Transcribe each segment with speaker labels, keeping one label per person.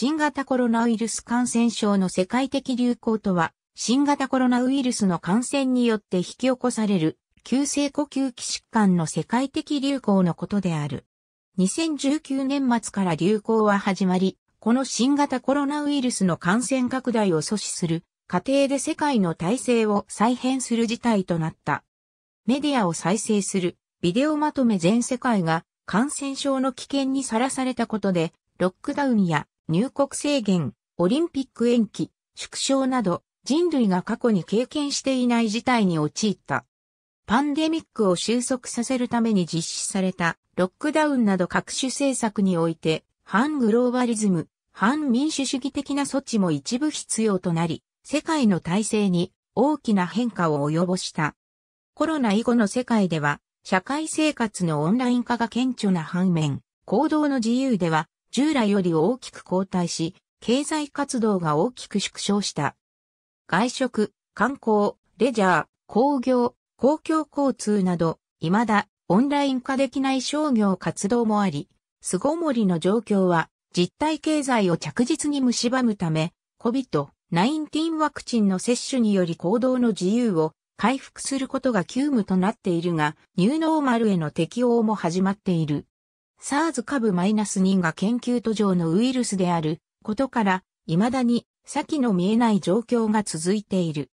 Speaker 1: 新型コロナウイルス感染症の世界的流行とは、新型コロナウイルスの感染によって引き起こされる、急性呼吸器疾患の世界的流行のことである。2019年末から流行は始まり、この新型コロナウイルスの感染拡大を阻止する過程で世界の体制を再編する事態となった。メディアを再生するビデオまとめ全世界が感染症の危険にさらされたことで、ロックダウンや入国制限、オリンピック延期、縮小など人類が過去に経験していない事態に陥った。パンデミックを収束させるために実施されたロックダウンなど各種政策において、反グローバリズム、反民主主義的な措置も一部必要となり、世界の体制に大きな変化を及ぼした。コロナ以後の世界では、社会生活のオンライン化が顕著な反面、行動の自由では従来より大きく後退し、経済活動が大きく縮小した。外食、観光、レジャー、工業、公共交通など、未だオンライン化できない商業活動もあり、巣ごもりの状況は実体経済を着実に蝕むため、COVID-19 ワクチンの接種により行動の自由を回復することが急務となっているが、ニューノーマルへの適応も始まっている。SARS 株 -2 が研究途上のウイルスであることから、未だに先の見えない状況が続いている。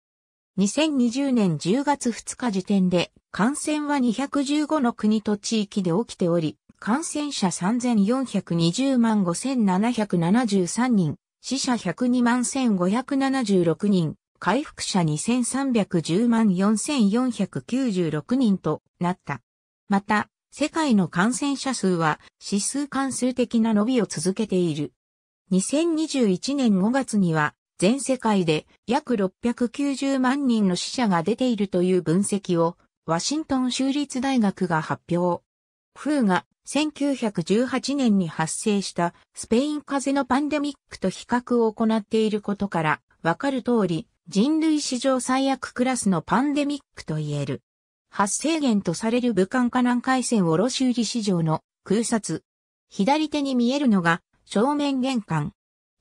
Speaker 1: 2020年10月2日時点で感染は215の国と地域で起きており、感染者3420万5773人、死者102万1576人、回復者2310万4496人となった。また、世界の感染者数は指数関数的な伸びを続けている。2021年5月には全世界で約690万人の死者が出ているという分析をワシントン州立大学が発表。風が1918年に発生したスペイン風邪のパンデミックと比較を行っていることからわかる通り人類史上最悪クラスのパンデミックと言える。発生源とされる武漢河南海鮮卸売市場の空撮。左手に見えるのが正面玄関。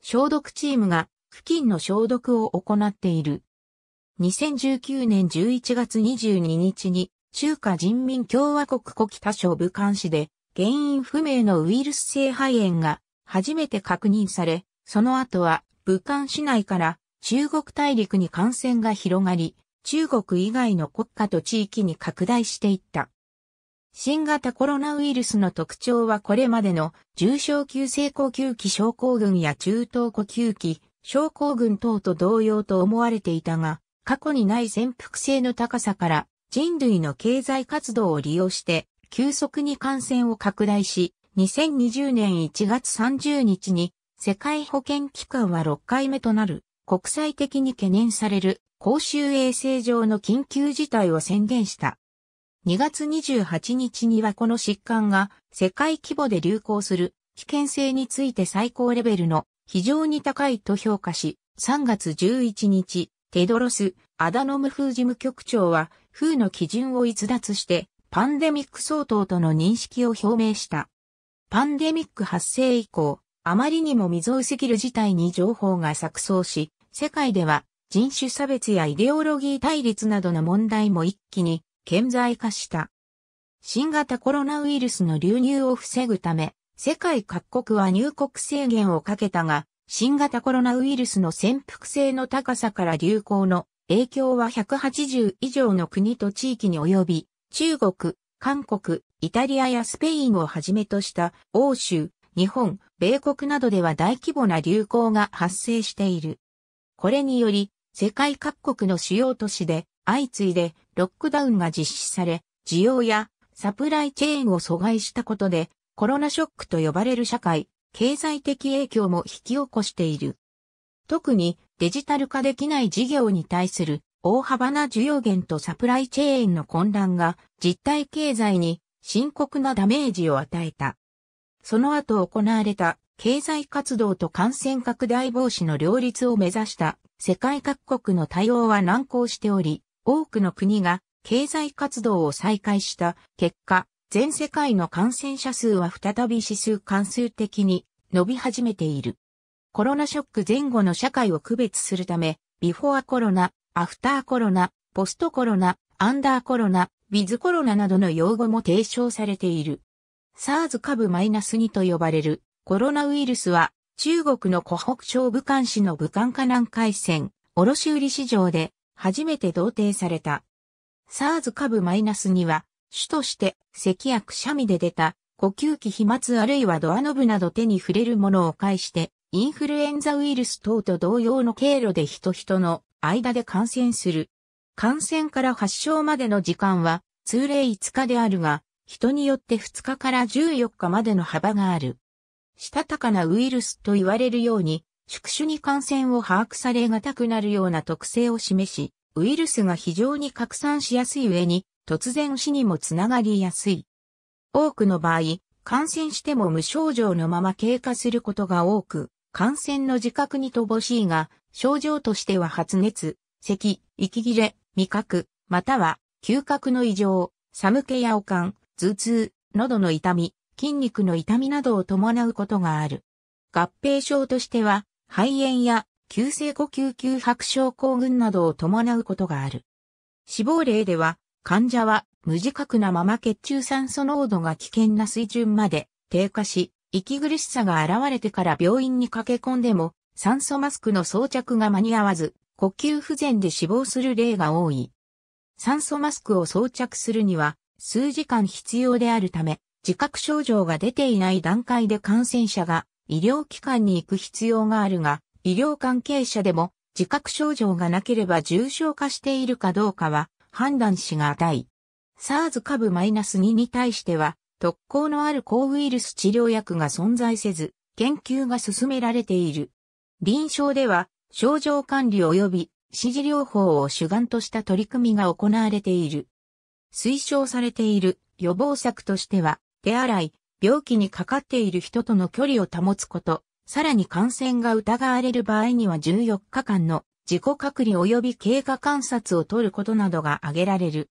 Speaker 1: 消毒チームが付近の消毒を行っている。2019年11月22日に中華人民共和国古北省武漢市で原因不明のウイルス性肺炎が初めて確認され、その後は武漢市内から中国大陸に感染が広がり、中国以外の国家と地域に拡大していった。新型コロナウイルスの特徴はこれまでの重症急性呼吸器症候群や中等呼吸器症候群等と同様と思われていたが、過去にない潜伏性の高さから人類の経済活動を利用して急速に感染を拡大し、2020年1月30日に世界保健機関は6回目となる国際的に懸念される公衆衛生上の緊急事態を宣言した。2月28日にはこの疾患が世界規模で流行する危険性について最高レベルの非常に高いと評価し、3月11日、テドロス・アダノムフー事務局長は、風の基準を逸脱して、パンデミック相当との認識を表明した。パンデミック発生以降、あまりにも未曾有すぎる事態に情報が錯綜し、世界では人種差別やイデオロギー対立などの問題も一気に顕在化した。新型コロナウイルスの流入を防ぐため、世界各国は入国制限をかけたが、新型コロナウイルスの潜伏性の高さから流行の影響は180以上の国と地域に及び、中国、韓国、イタリアやスペインをはじめとした欧州、日本、米国などでは大規模な流行が発生している。これにより、世界各国の主要都市で相次いでロックダウンが実施され、需要やサプライチェーンを阻害したことで、コロナショックと呼ばれる社会、経済的影響も引き起こしている。特にデジタル化できない事業に対する大幅な需要減とサプライチェーンの混乱が実体経済に深刻なダメージを与えた。その後行われた経済活動と感染拡大防止の両立を目指した世界各国の対応は難航しており、多くの国が経済活動を再開した結果、全世界の感染者数は再び指数関数的に伸び始めている。コロナショック前後の社会を区別するため、ビフォアコロナ、アフターコロナ、ポストコロナ、アンダーコロナ、ウィズコロナなどの用語も提唱されている。SARS 株 -2 と呼ばれるコロナウイルスは中国の湖北省武漢市の武漢河南海鮮、卸売市場で初めて同定された。SARS 株には、主として咳やくしゃみで出た呼吸器飛沫あるいはドアノブなど手に触れるものを介して、インフルエンザウイルス等と同様の経路で人々の間で感染する。感染から発症までの時間は通例5日であるが、人によって2日から14日までの幅がある。したたかなウイルスと言われるように、宿主に感染を把握されがたくなるような特性を示し、ウイルスが非常に拡散しやすい上に、突然死にもつながりやすい。多くの場合、感染しても無症状のまま経過することが多く、感染の自覚に乏しいが、症状としては発熱、咳、息切れ、味覚、または嗅覚の異常、寒気や悪寒、頭痛、喉の痛み、筋肉の痛みなどを伴うことがある。合併症としては、肺炎や急性呼吸急白症候群などを伴うことがある。死亡例では、患者は無自覚なまま血中酸素濃度が危険な水準まで低下し、息苦しさが現れてから病院に駆け込んでも、酸素マスクの装着が間に合わず、呼吸不全で死亡する例が多い。酸素マスクを装着するには、数時間必要であるため、自覚症状が出ていない段階で感染者が医療機関に行く必要があるが、医療関係者でも自覚症状がなければ重症化しているかどうかは判断しがたい。SARS 株 -2 に対しては特効のある抗ウイルス治療薬が存在せず、研究が進められている。臨床では症状管理及び指示療法を主眼とした取り組みが行われている。推奨されている予防策としては、手洗い、病気にかかっている人との距離を保つこと、さらに感染が疑われる場合には14日間の自己隔離及び経過観察を取ることなどが挙げられる。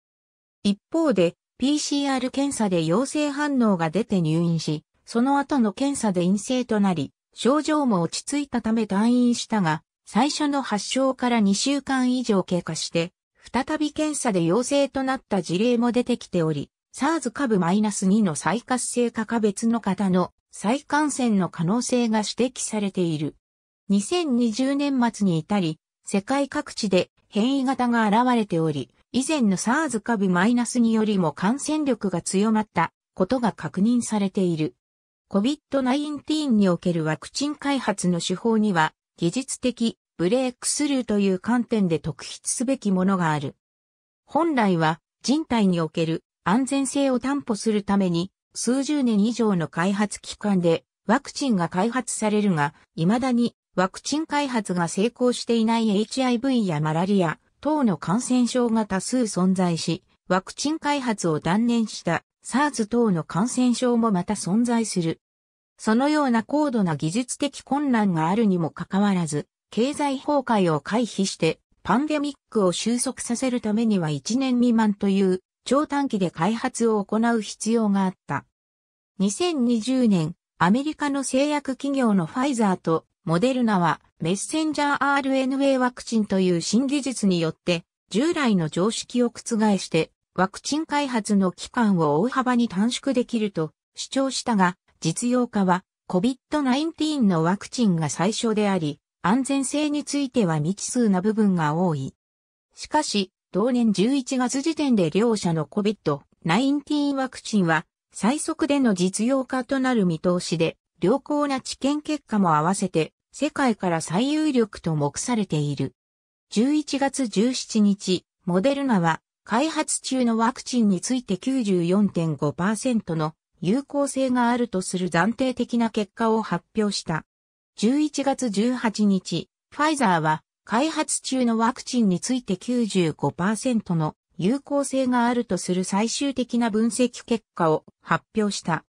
Speaker 1: 一方で、PCR 検査で陽性反応が出て入院し、その後の検査で陰性となり、症状も落ち着いたため退院したが、最初の発症から2週間以上経過して、再び検査で陽性となった事例も出てきており、SARS 株 -2 の再活性化か別の方の再感染の可能性が指摘されている。2020年末に至り、世界各地で変異型が現れており、以前の SARS 株 -2 よりも感染力が強まったことが確認されている。COVID-19 におけるワクチン開発の手法には、技術的ブレイクスルーという観点で特筆すべきものがある。本来は人体における安全性を担保するために数十年以上の開発期間でワクチンが開発されるが、未だにワクチン開発が成功していない HIV やマラリア等の感染症が多数存在し、ワクチン開発を断念した SARS 等の感染症もまた存在する。そのような高度な技術的困難があるにもかかわらず、経済崩壊を回避してパンデミックを収束させるためには1年未満という超短期で開発を行う必要があった。2020年、アメリカの製薬企業のファイザーとモデルナはメッセンジャー RNA ワクチンという新技術によって従来の常識を覆してワクチン開発の期間を大幅に短縮できると主張したが実用化は COVID-19 のワクチンが最初であり安全性については未知数な部分が多い。しかし同年11月時点で両社の COVID-19 ワクチンは最速での実用化となる見通しで、良好な治験結果も合わせて世界から最有力と目されている。11月17日、モデルナは開発中のワクチンについて94.5%の有効性があるとする暫定的な結果を発表した。11月18日、ファイザーは開発中のワクチンについて95%の有効性があるとする最終的な分析結果を発表した。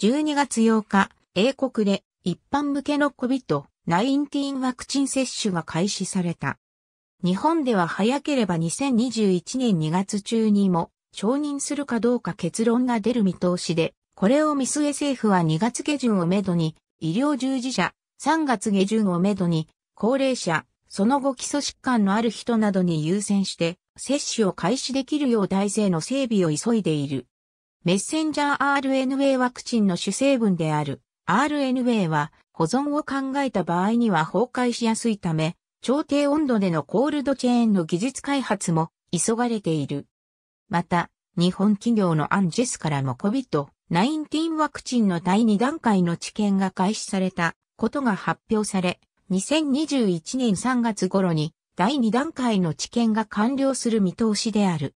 Speaker 1: 12月8日、英国で一般向けの COVID-19 ワクチン接種が開始された。日本では早ければ2021年2月中にも承認するかどうか結論が出る見通しで、これを見据え政府は2月下旬をめどに医療従事者、3月下旬をめどに高齢者、その後基礎疾患のある人などに優先して、接種を開始できるよう体制の整備を急いでいる。メッセンジャー RNA ワクチンの主成分である RNA は保存を考えた場合には崩壊しやすいため、超低温度でのコールドチェーンの技術開発も急がれている。また、日本企業のアンジェスからも COVID-19 ワクチンの第2段階の治験が開始されたことが発表され、2021年3月頃に第2段階の治験が完了する見通しである。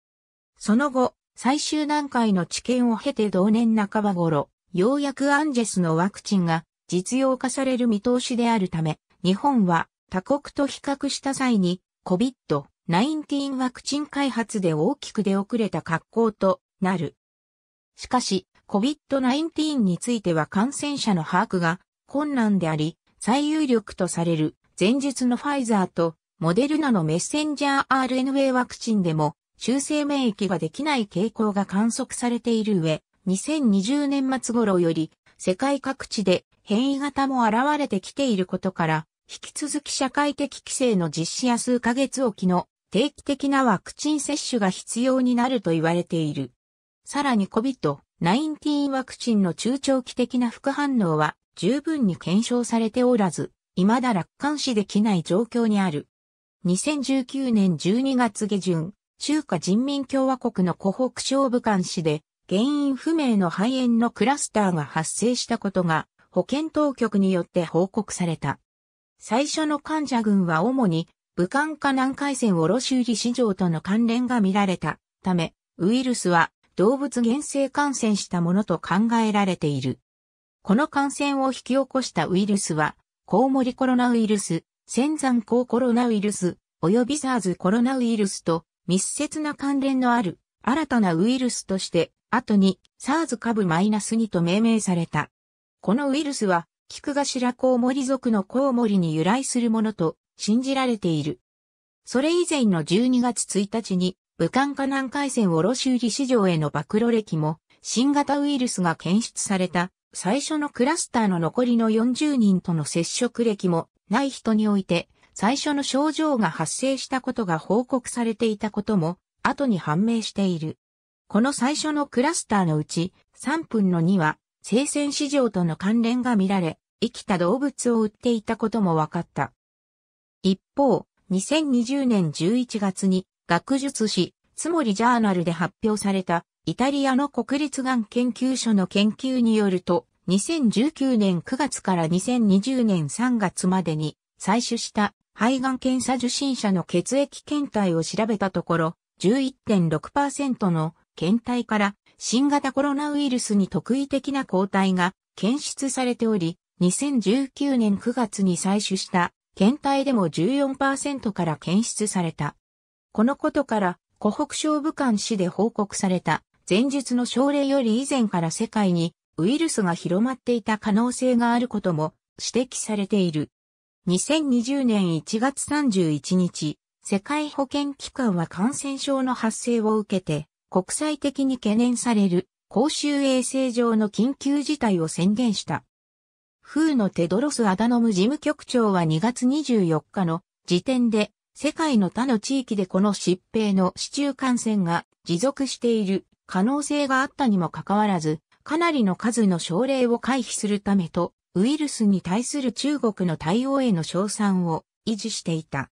Speaker 1: その後、最終段階の治験を経て同年半ば頃、ようやくアンジェスのワクチンが実用化される見通しであるため、日本は他国と比較した際に COVID-19 ワクチン開発で大きく出遅れた格好となる。しかし、COVID-19 については感染者の把握が困難であり、最有力とされる前述のファイザーとモデルナのメッセンジャー RNA ワクチンでも中性免疫ができない傾向が観測されている上、2020年末頃より世界各地で変異型も現れてきていることから、引き続き社会的規制の実施や数ヶ月おきの定期的なワクチン接種が必要になると言われている。さらに COVID-19 ワクチンの中長期的な副反応は十分に検証されておらず、未だ楽観視できない状況にある。2019年12月下旬、中華人民共和国の湖北省武漢市で、原因不明の肺炎のクラスターが発生したことが、保健当局によって報告された。最初の患者群は主に、武漢化南海線卸売市場との関連が見られたため、ウイルスは動物原性感染したものと考えられている。この感染を引き起こしたウイルスは、コウモリコロナウイルス、仙山ウコロナウイルス、及びサーズコロナウイルスと密接な関連のある新たなウイルスとして、後に SARS 株 -2 と命名された。このウイルスは、キクガシラコウモリ族のコウモリに由来するものと信じられている。それ以前の12月1日に、武漢化南海線卸売市場への暴露歴も、新型ウイルスが検出された最初のクラスターの残りの40人との接触歴もない人において、最初の症状が発生したことが報告されていたことも、後に判明している。この最初のクラスターのうち、3分の2は、生鮮市場との関連が見られ、生きた動物を売っていたことも分かった。一方、2020年11月に、学術誌、つもりジャーナルで発表されたイタリアの国立がん研究所の研究によると、2019年9月から2020年3月までに採取した肺がん検査受診者の血液検体を調べたところ、11.6%の検体から新型コロナウイルスに特異的な抗体が検出されており、2019年9月に採取した検体でも14%から検出された。このことから、湖北省武漢市で報告された前述の症例より以前から世界にウイルスが広まっていた可能性があることも指摘されている。2020年1月31日、世界保健機関は感染症の発生を受けて、国際的に懸念される公衆衛生上の緊急事態を宣言した。風のテドロス・アダノム事務局長は2月24日の時点で世界の他の地域でこの疾病の市中感染が持続している可能性があったにもかかわらず、かなりの数の症例を回避するためと、ウイルスに対する中国の対応への称賛を維持していた。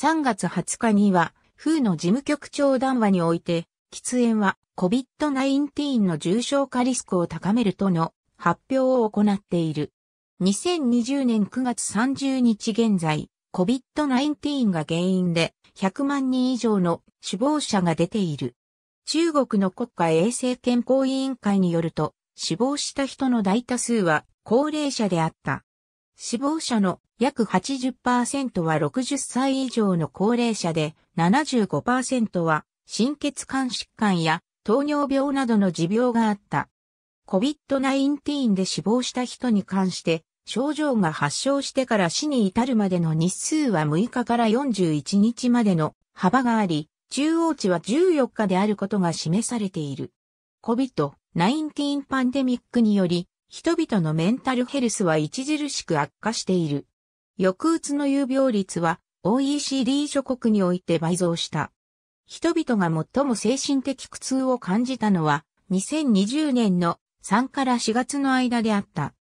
Speaker 1: 3月20日には、風の事務局長談話において、喫煙は COVID-19 の重症化リスクを高めるとの発表を行っている。2020年9月30日現在、COVID-19 が原因で100万人以上の死亡者が出ている。中国の国家衛生健康委員会によると、死亡した人の大多数は高齢者であった。死亡者の約80%は60歳以上の高齢者で、75%は心血管疾患や糖尿病などの持病があった。COVID-19 で死亡した人に関して、症状が発症してから死に至るまでの日数は6日から41日までの幅があり、中央値は14日であることが示されている。COVID-19 パンデミックにより、人々のメンタルヘルスは著しく悪化している。抑うつの有病率は OECD 諸国において倍増した。人々が最も精神的苦痛を感じたのは2020年の3から4月の間であった。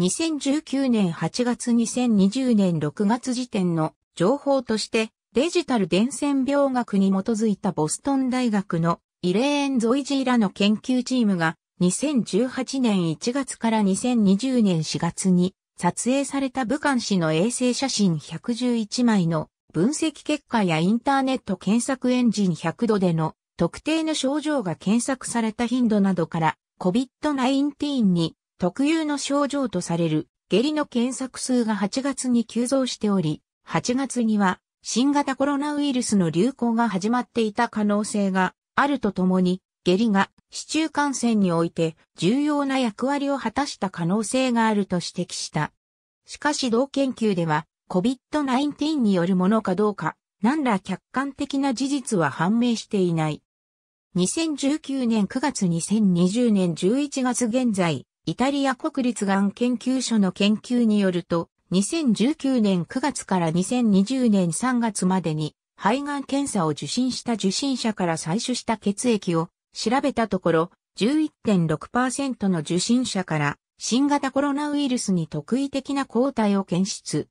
Speaker 1: 2019年8月2020年6月時点の情報としてデジタル伝染病学に基づいたボストン大学のイレーン・ゾイジーらの研究チームが2018年1月から2020年4月に撮影された武漢市の衛星写真111枚の分析結果やインターネット検索エンジン100度での特定の症状が検索された頻度などから COVID-19 に特有の症状とされる下痢の検索数が8月に急増しており、8月には新型コロナウイルスの流行が始まっていた可能性があるとともに、下痢が市中感染において重要な役割を果たした可能性があると指摘した。しかし同研究では COVID-19 によるものかどうか、何ら客観的な事実は判明していない。2019年9月2020年11月現在、イタリア国立がん研究所の研究によると、2019年9月から2020年3月までに肺がん検査を受診した受診者から採取した血液を調べたところ11.6%の受診者から新型コロナウイルスに特異的な抗体を検出。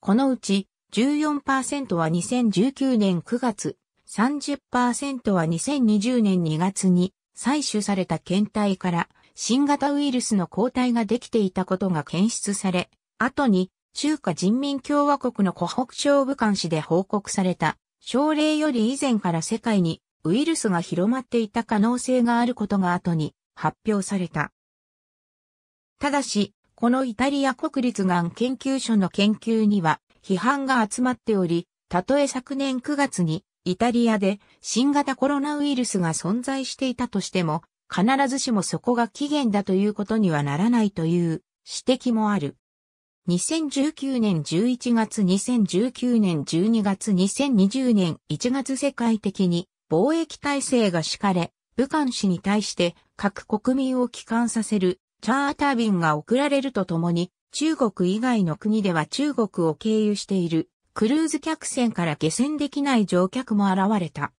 Speaker 1: このうち14%は2019年9月、30%は2020年2月に採取された検体から新型ウイルスの抗体ができていたことが検出され、後に、中華人民共和国の湖北省武漢市で報告された、症例より以前から世界にウイルスが広まっていた可能性があることが後に発表された。ただし、このイタリア国立がん研究所の研究には批判が集まっており、たとえ昨年9月にイタリアで新型コロナウイルスが存在していたとしても、必ずしもそこが起源だということにはならないという指摘もある。2019年11月2019年12月2020年1月世界的に貿易体制が敷かれ、武漢市に対して各国民を帰還させるチャーター便が送られるとともに、中国以外の国では中国を経由しているクルーズ客船から下船できない乗客も現れた。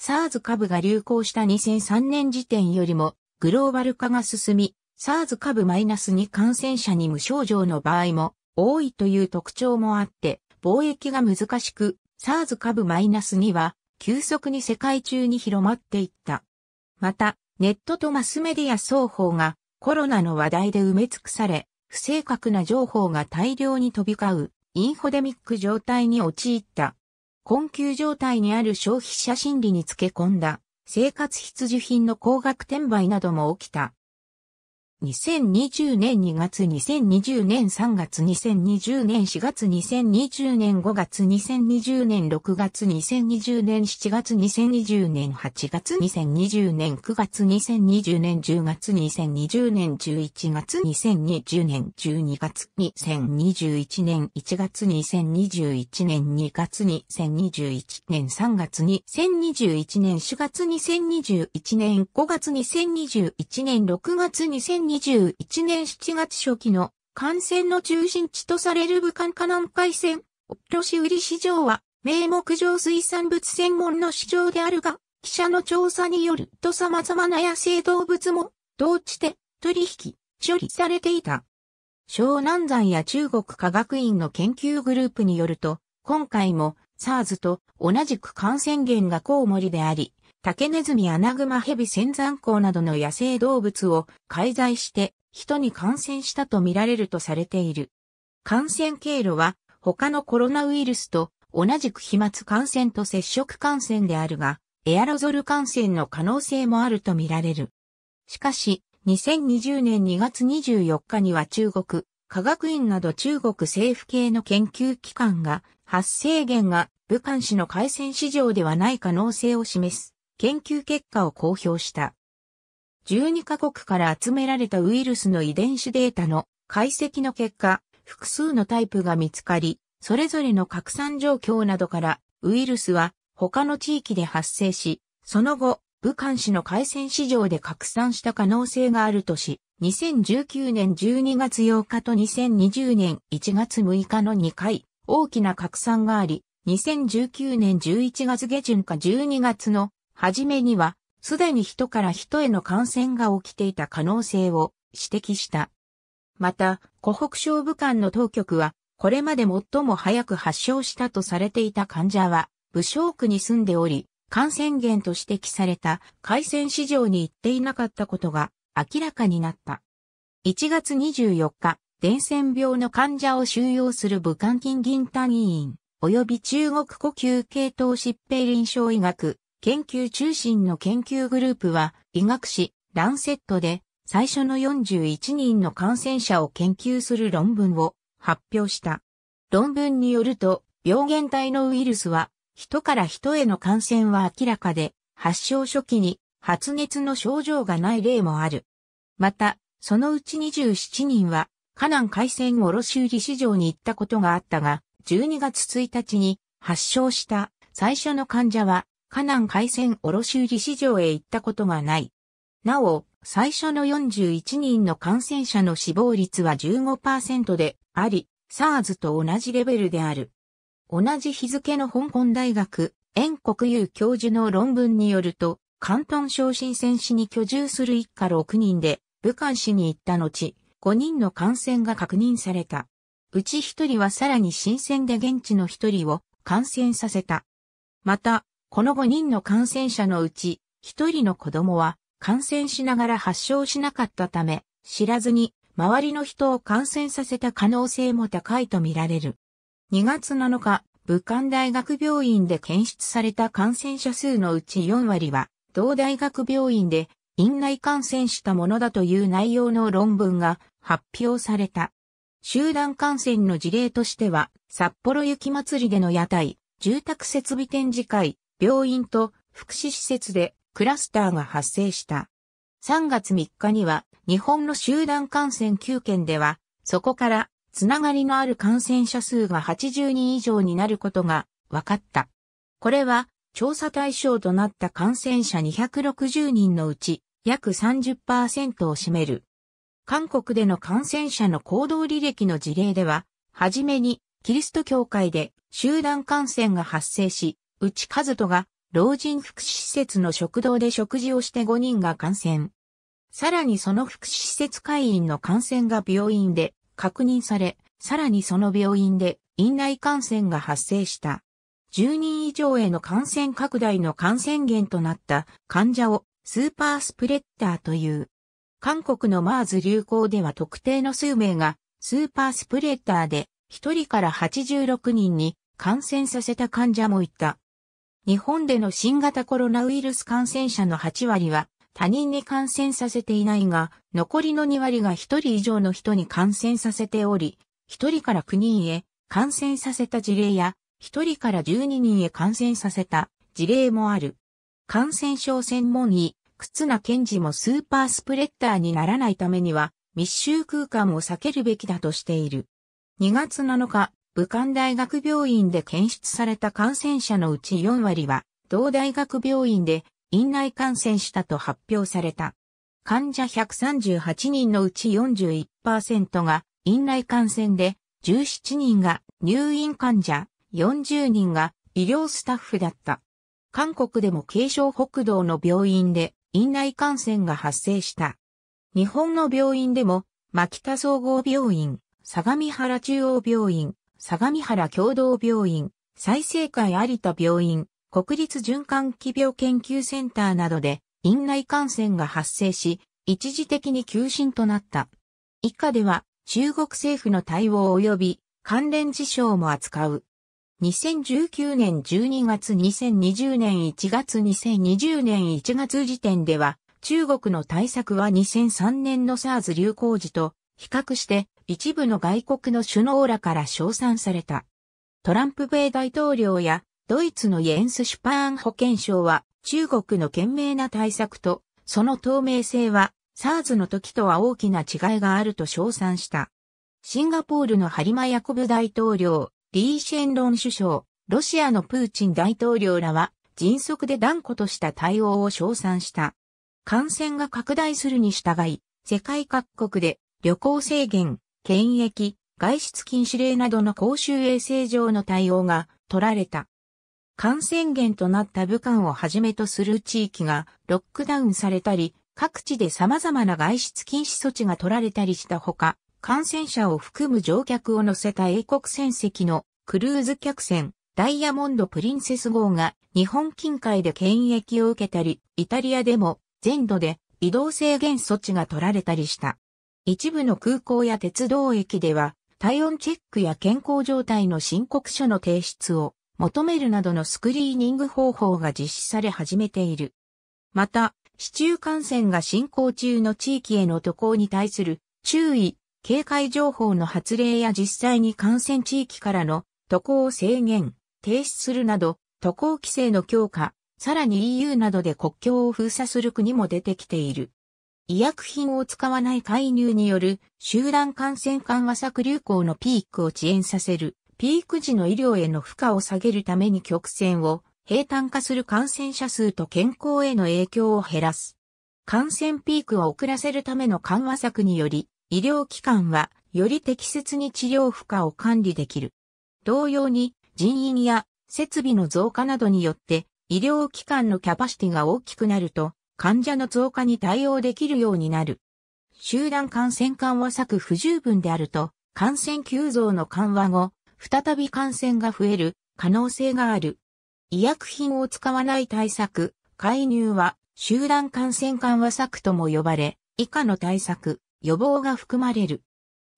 Speaker 1: SARS 株が流行した2003年時点よりもグローバル化が進み、SARS 株 -2 感染者に無症状の場合も多いという特徴もあって、貿易が難しく、SARS 株 -2 は急速に世界中に広まっていった。また、ネットとマスメディア双方がコロナの話題で埋め尽くされ、不正確な情報が大量に飛び交うインフォデミック状態に陥った。困窮状態にある消費者心理につけ込んだ生活必需品の高額転売なども起きた。2020年2月2020年3月2020年4月2020年5月2020年6月2020年7月2020年8月2020年9月2020年10月2020年11月2020年12月2021年1月2021年2月2021年3月2021年4月2021年5月2021年6月2021年2021年7月初期の感染の中心地とされる武漢河南海鮮、卸売市場は、名目上水産物専門の市場であるが、記者の調査によると様々な野生動物も、同地で取引、処理されていた。湘南山や中国科学院の研究グループによると、今回も SARS と同じく感染源がコウモリであり、竹ネズミアナグマヘビ仙山港などの野生動物を介在して人に感染したとみられるとされている。感染経路は他のコロナウイルスと同じく飛沫感染と接触感染であるが、エアロゾル感染の可能性もあるとみられる。しかし、2020年2月24日には中国、科学院など中国政府系の研究機関が発生源が武漢市の海鮮市場ではない可能性を示す研究結果を公表した。12カ国から集められたウイルスの遺伝子データの解析の結果、複数のタイプが見つかり、それぞれの拡散状況などからウイルスは他の地域で発生し、その後、武漢市の海鮮市場で拡散した可能性があるとし、2019年12月8日と2020年1月6日の2回、大きな拡散があり、2019年11月下旬か12月のはじめには、すでに人から人への感染が起きていた可能性を指摘した。また、湖北省武漢の当局は、これまで最も早く発症したとされていた患者は、武将区に住んでおり、感染源と指摘された海鮮市場に行っていなかったことが明らかになった。1月24日、伝染病の患者を収容する武漢金銀単位院、及び中国呼吸系統疾病臨床医学研究中心の研究グループは、医学誌、ランセットで、最初の41人の感染者を研究する論文を発表した。論文によると、病原体のウイルスは、人から人への感染は明らかで、発症初期に発熱の症状がない例もある。また、そのうち27人は、河南海鮮卸売市場に行ったことがあったが、12月1日に発症した最初の患者は河南海鮮卸売市場へ行ったことがない。なお、最初の41人の感染者の死亡率は15%であり、SARS と同じレベルである。同じ日付の香港大学、円国有教授の論文によると、関東省進選市に居住する一家6人で、武漢市に行った後、5人の感染が確認された。うち1人はさらに新鮮で現地の1人を感染させた。また、この5人の感染者のうち、1人の子供は感染しながら発症しなかったため、知らずに周りの人を感染させた可能性も高いとみられる。2月7日、武漢大学病院で検出された感染者数のうち4割は、同大学病院で院内感染したものだという内容の論文が発表された。集団感染の事例としては、札幌雪まつりでの屋台、住宅設備展示会、病院と福祉施設でクラスターが発生した。3月3日には日本の集団感染9件では、そこからつながりのある感染者数が80人以上になることが分かった。これは調査対象となった感染者260人のうち約30%を占める。韓国での感染者の行動履歴の事例では、はじめにキリスト教会で集団感染が発生し、内和人が老人福祉施設の食堂で食事をして5人が感染。さらにその福祉施設会員の感染が病院で確認され、さらにその病院で院内感染が発生した。10人以上への感染拡大の感染源となった患者をスーパースプレッダーという。韓国のマーズ流行では特定の数名がスーパースプレッダーで1人から86人に感染させた患者もいた。日本での新型コロナウイルス感染者の8割は他人に感染させていないが、残りの2割が1人以上の人に感染させており、1人から9人へ感染させた事例や、1人から12人へ感染させた事例もある。感染症専門医、忽那賢治もスーパースプレッダーにならないためには、密集空間を避けるべきだとしている。2月7日、武漢大学病院で検出された感染者のうち4割は、同大学病院で院内感染したと発表された。患者138人のうち41%が院内感染で、17人が入院患者、40人が医療スタッフだった。韓国でも軽症北道の病院で院内感染が発生した。日本の病院でも、牧田総合病院、相模原中央病院、相模原共同病院、再生会有田病院、国立循環器病研究センターなどで院内感染が発生し、一時的に休診となった。以下では、中国政府の対応及び関連事象も扱う。2019年12月2020年1月2020年1月時点では、中国の対策は2003年の SARS 流行時と比較して一部の外国の首脳らから称賛された。トランプ米大統領やドイツのイエンス・シュパーン保健相は中国の懸命な対策とその透明性は SARS の時とは大きな違いがあると称賛した。シンガポールのハリマ・ヤコブ大統領、リー・シェンロン首相、ロシアのプーチン大統領らは迅速で断固とした対応を称賛した。感染が拡大するに従い、世界各国で旅行制限、検疫、外出禁止令などの公衆衛生上の対応が取られた。感染源となった武漢をはじめとする地域がロックダウンされたり、各地で様々な外出禁止措置が取られたりしたほか、感染者を含む乗客を乗せた英国船籍のクルーズ客船ダイヤモンド・プリンセス号が日本近海で検疫を受けたり、イタリアでも全土で移動制限措置が取られたりした。一部の空港や鉄道駅では、体温チェックや健康状態の申告書の提出を求めるなどのスクリーニング方法が実施され始めている。また、市中感染が進行中の地域への渡航に対する注意、警戒情報の発令や実際に感染地域からの渡航を制限、停止するなど渡航規制の強化、さらに EU などで国境を封鎖する国も出てきている。医薬品を使わない介入による集団感染緩和策流行のピークを遅延させる、ピーク時の医療への負荷を下げるために曲線を平坦化する感染者数と健康への影響を減らす。感染ピークを遅らせるための緩和策により、医療機関はより適切に治療負荷を管理できる。同様に人員や設備の増加などによって医療機関のキャパシティが大きくなると患者の増加に対応できるようになる。集団感染緩和策不十分であると、感染急増の緩和後、再び感染が増える可能性がある。医薬品を使わない対策、介入は集団感染緩和策とも呼ばれ、以下の対策、予防が含まれる。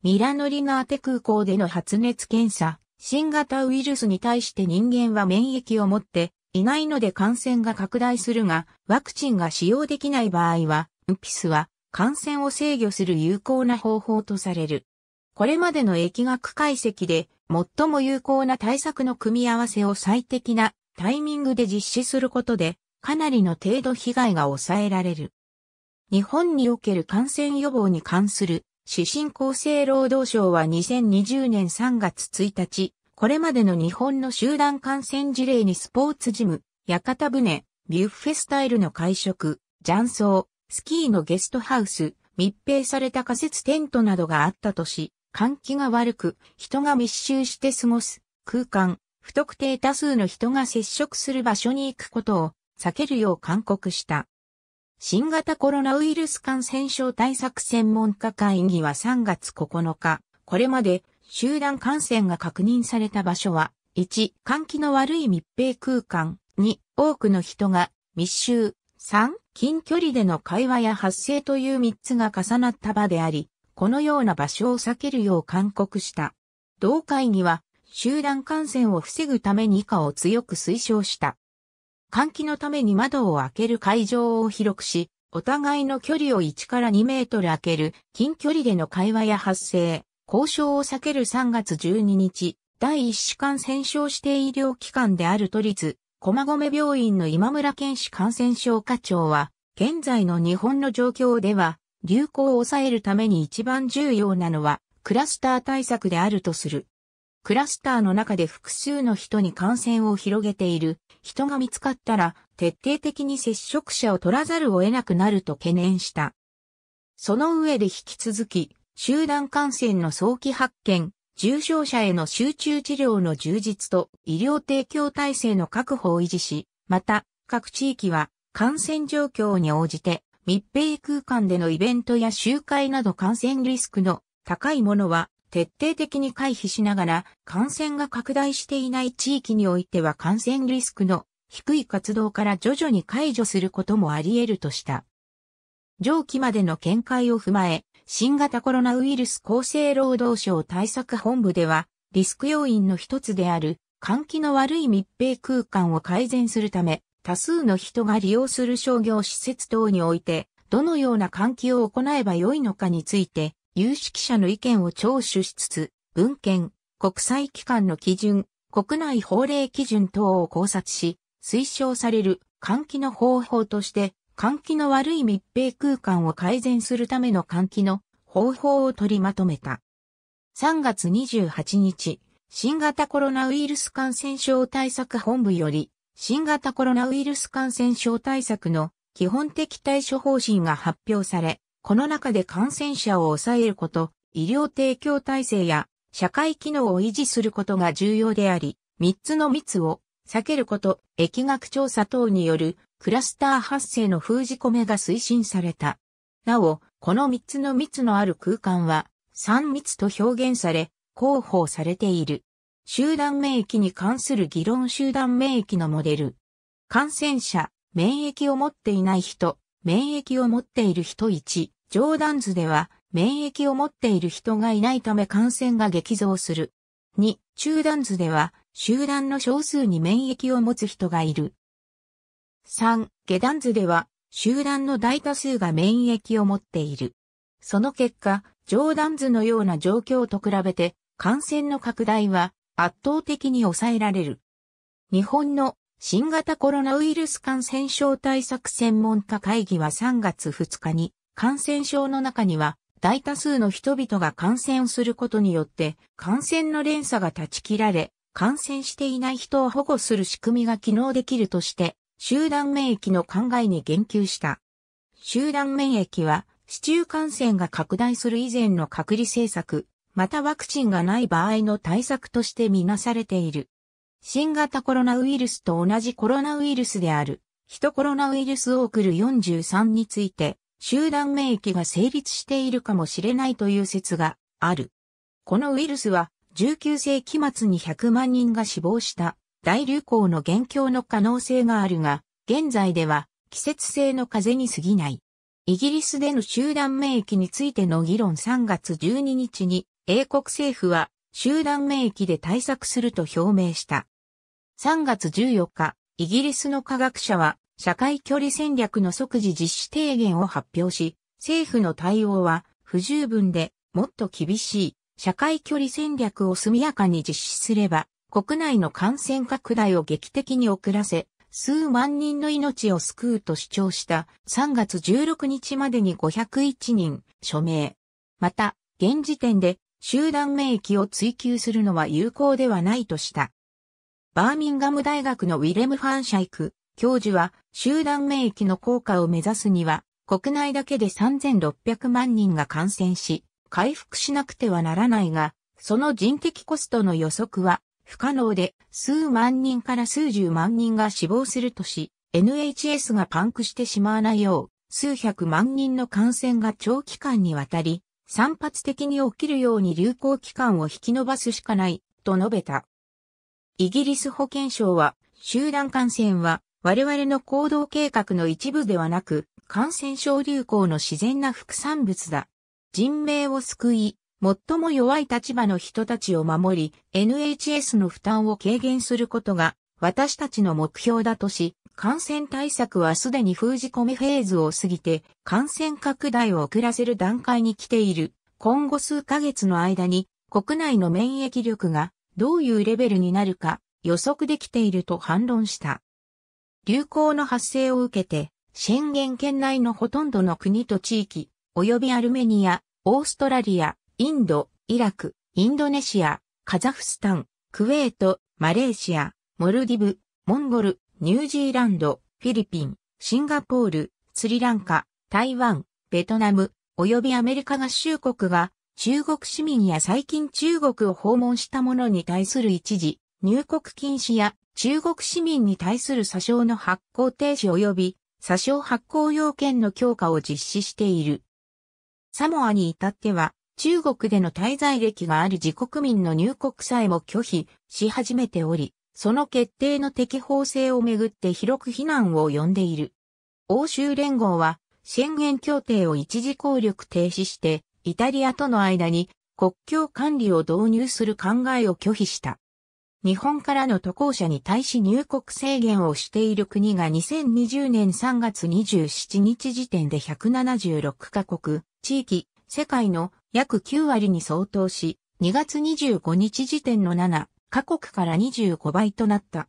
Speaker 1: ミラノリナーテ空港での発熱検査、新型ウイルスに対して人間は免疫を持っていないので感染が拡大するが、ワクチンが使用できない場合は、ウピスは感染を制御する有効な方法とされる。これまでの疫学解析で、最も有効な対策の組み合わせを最適なタイミングで実施することで、かなりの程度被害が抑えられる。日本における感染予防に関する指針厚生労働省は2020年3月1日、これまでの日本の集団感染事例にスポーツジム、屋形船、ビュッフェスタイルの会食、雀荘、スキーのゲストハウス、密閉された仮設テントなどがあったとし、換気が悪く、人が密集して過ごす空間、不特定多数の人が接触する場所に行くことを避けるよう勧告した。新型コロナウイルス感染症対策専門家会議は3月9日、これまで集団感染が確認された場所は、1、換気の悪い密閉空間、2、多くの人が密集、3、近距離での会話や発声という3つが重なった場であり、このような場所を避けるよう勧告した。同会議は、集団感染を防ぐために以下を強く推奨した。換気のために窓を開ける会場を広くし、お互いの距離を1から2メートル開ける、近距離での会話や発声、交渉を避ける3月12日、第一種感染症指定医療機関である都立、駒込病院の今村健氏感染症課長は、現在の日本の状況では、流行を抑えるために一番重要なのは、クラスター対策であるとする。クラスターの中で複数の人に感染を広げている人が見つかったら徹底的に接触者を取らざるを得なくなると懸念した。その上で引き続き集団感染の早期発見、重症者への集中治療の充実と医療提供体制の確保を維持し、また、各地域は感染状況に応じて密閉空間でのイベントや集会など感染リスクの高いものは徹底的に回避しながら感染が拡大していない地域においては感染リスクの低い活動から徐々に解除することもあり得るとした。上記までの見解を踏まえ、新型コロナウイルス厚生労働省対策本部では、リスク要因の一つである、換気の悪い密閉空間を改善するため、多数の人が利用する商業施設等において、どのような換気を行えば良いのかについて、有識者の意見を聴取しつつ、文献、国際機関の基準、国内法令基準等を考察し、推奨される換気の方法として換気の悪い密閉空間を改善するための換気の方法を取りまとめた。3月28日、新型コロナウイルス感染症対策本部より、新型コロナウイルス感染症対策の基本的対処方針が発表され、この中で感染者を抑えること、医療提供体制や社会機能を維持することが重要であり、3つの密を避けること、疫学調査等によるクラスター発生の封じ込めが推進された。なお、この3つの密のある空間は、3密と表現され、広報されている。集団免疫に関する議論集団免疫のモデル。感染者、免疫を持っていない人、免疫を持っている人1、冗談図では、免疫を持っている人がいないため感染が激増する。2、中断図では、集団の少数に免疫を持つ人がいる。3、下段図では、集団の大多数が免疫を持っている。その結果、上段図のような状況と比べて、感染の拡大は圧倒的に抑えられる。日本の新型コロナウイルス感染症対策専門家会議は3月2日に、感染症の中には、大多数の人々が感染することによって、感染の連鎖が断ち切られ、感染していない人を保護する仕組みが機能できるとして、集団免疫の考えに言及した。集団免疫は、市中感染が拡大する以前の隔離政策、またワクチンがない場合の対策としてみなされている。新型コロナウイルスと同じコロナウイルスである、ヒトコロナウイルスを送る43について、集団免疫が成立しているかもしれないという説がある。このウイルスは19世紀末に100万人が死亡した大流行の元凶の可能性があるが、現在では季節性の風邪に過ぎない。イギリスでの集団免疫についての議論3月12日に英国政府は集団免疫で対策すると表明した。3月14日、イギリスの科学者は社会距離戦略の即時実施提言を発表し、政府の対応は不十分でもっと厳しい社会距離戦略を速やかに実施すれば国内の感染拡大を劇的に遅らせ、数万人の命を救うと主張した3月16日までに501人署名。また、現時点で集団免疫を追求するのは有効ではないとした。バーミンガム大学のウィレム・ファンシャイク教授は集団免疫の効果を目指すには国内だけで3600万人が感染し回復しなくてはならないが、その人的コストの予測は不可能で数万人から数十万人が死亡するとし、NHS がパンクしてしまわないよう、数百万人の感染が長期間にわたり、散発的に起きるように流行期間を引き延ばすしかない、と述べた。イギリス保健省は、集団感染は我々の行動計画の一部ではなく、感染症流行の自然な副産物だ。人命を救い、最も弱い立場の人たちを守り、NHS の負担を軽減することが私たちの目標だとし、感染対策はすでに封じ込めフェーズを過ぎて、感染拡大を遅らせる段階に来ている。今後数ヶ月の間に、国内の免疫力がどういうレベルになるか予測できていると反論した。流行の発生を受けて、宣言圏内のほとんどの国と地域、及びアルメニア、オーストラリア、インド、イラク、インドネシア、カザフスタン、クウェート、マレーシア、モルディブ、モンゴル、ニュージーランド、フィリピン、シンガポール、スリランカ、台湾、ベトナム、及びアメリカ合衆国が中国市民や最近中国を訪問した者に対する一時入国禁止や中国市民に対する詐称の発行停止及び詐称発行要件の強化を実施している。サモアに至っては中国での滞在歴がある自国民の入国さえも拒否し始めており、その決定の適法性をめぐって広く非難を呼んでいる。欧州連合は、宣言協定を一時効力停止して、イタリアとの間に国境管理を導入する考えを拒否した。日本からの渡航者に対し入国制限をしている国が2020年3月27日時点で176カ国、地域、世界の約9割に相当し、2月25日時点の7カ国から25倍となった。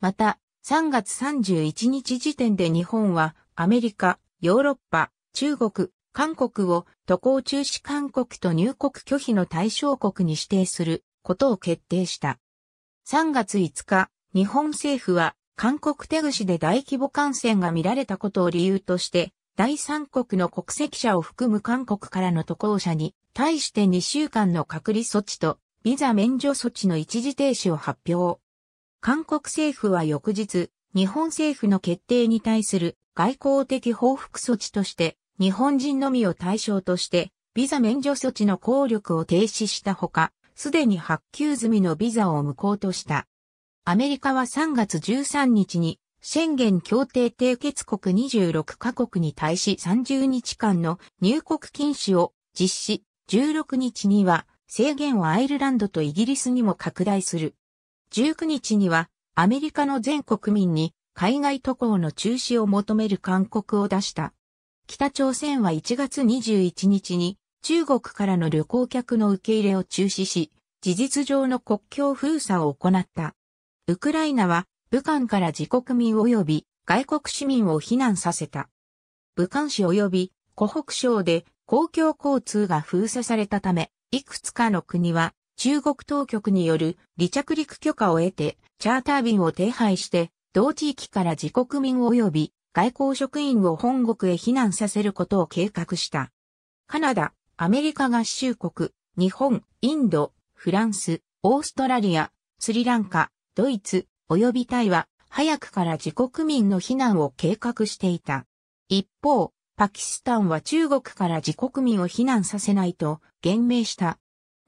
Speaker 1: また、3月31日時点で日本はアメリカ、ヨーロッパ、中国、韓国を渡航中止勧告と入国拒否の対象国に指定することを決定した。3月5日、日本政府は韓国手口で大規模感染が見られたことを理由として第三国の国籍者を含む韓国からの渡航者に対して2週間の隔離措置とビザ免除措置の一時停止を発表。韓国政府は翌日、日本政府の決定に対する外交的報復措置として、日本人のみを対象として、ビザ免除措置の効力を停止したほか、すでに発給済みのビザを無効とした。アメリカは3月13日に宣言協定締結国26カ国に対し30日間の入国禁止を実施、16日には制限をアイルランドとイギリスにも拡大する。19日にはアメリカの全国民に海外渡航の中止を求める勧告を出した。北朝鮮は1月21日に中国からの旅行客の受け入れを中止し、事実上の国境封鎖を行った。ウクライナは武漢から自国民及び外国市民を避難させた。武漢市及び湖北省で公共交通が封鎖されたため、いくつかの国は中国当局による離着陸許可を得て、チャーター便を手配して、同地域から自国民及び外交職員を本国へ避難させることを計画した。カナダ、アメリカ合衆国、日本、インド、フランス、オーストラリア、スリランカ、ドイツ、及び隊は早くから自国民の避難を計画していた。一方、パキスタンは中国から自国民を避難させないと言明した。